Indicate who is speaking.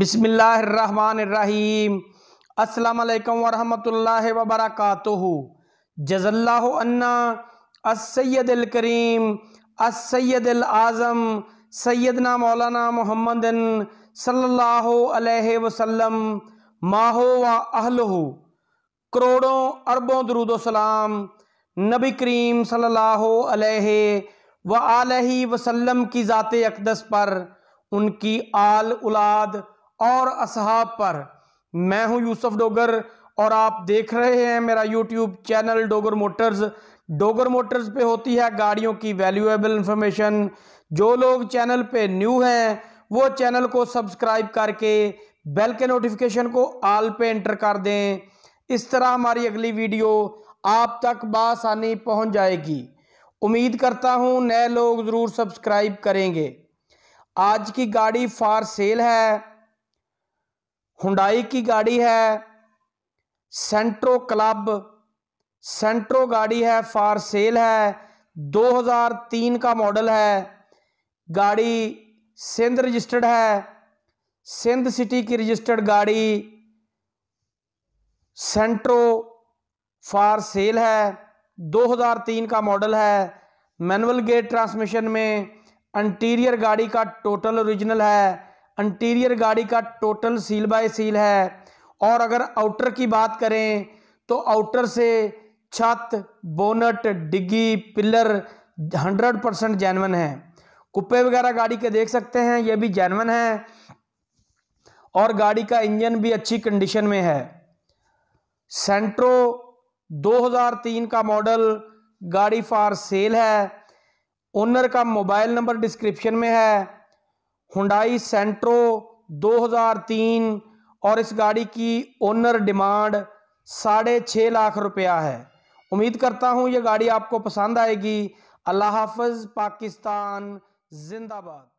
Speaker 1: बिसमीम् अल्लाम वरहमल वबरक जजल्ला असैद करीम असैद आज़म सैयदना मौलाना मोहम्मद सल्लल्लाहु अलैहि वसल्लम माहो व अहलहु करोड़ों अरबों दुरूद सलाम नबी करीम सल्लल्लाहु अलैहि व आलिहि वसल्लम की ज़ात अकदस पर उनकी आल उलाद और असहाब पर मैं हूं यूसुफ डोगर और आप देख रहे हैं मेरा YouTube channel Dogar Motors Dogar Motors पे होती है गाड़ियों की वैल्यूएबल इंफॉर्मेशन जो लोग चैनल पे न्यू हैं वो चैनल को सब्सक्राइब करके बेल के नोटिफिकेशन को आल पे एंटर कर दें इस तरह हमारी अगली वीडियो आप तक बासानी पहुंच जाएगी उम्मीद करता हूं नए लोग ज़रूर सब्सक्राइब करेंगे आज की गाड़ी फार सेल है हुंडाई की गाड़ी है सेंट्रो क्लब सेंट्रो गाड़ी है फार सेल है 2003 का मॉडल है गाड़ी सिंध रजिस्टर्ड है सिंध सिटी की रजिस्टर्ड गाड़ी सेंट्रो फार सेल है 2003 का मॉडल है मैनुअल गेट ट्रांसमिशन में इंटीरियर गाड़ी का टोटल ओरिजिनल है अंटीरियर गाड़ी का टोटल सील बाय सील है और अगर आउटर की बात करें तो आउटर से छत बोनट डिग्गी पिलर हंड्रेड परसेंट जैनवन है कुप्पे वगैरह गाड़ी के देख सकते हैं ये भी जैनवन है और गाड़ी का इंजन भी अच्छी कंडीशन में है सेंट्रो 2003 का मॉडल गाड़ी फॉर सेल है ओनर का मोबाइल नंबर डिस्क्रिप्शन में है हुडाई सेंट्रो 2003 और इस गाड़ी की ओनर डिमांड साढ़े छः लाख रुपया है उम्मीद करता हूँ ये गाड़ी आपको पसंद आएगी अल्लाह हाफ पाकिस्तान जिंदाबाद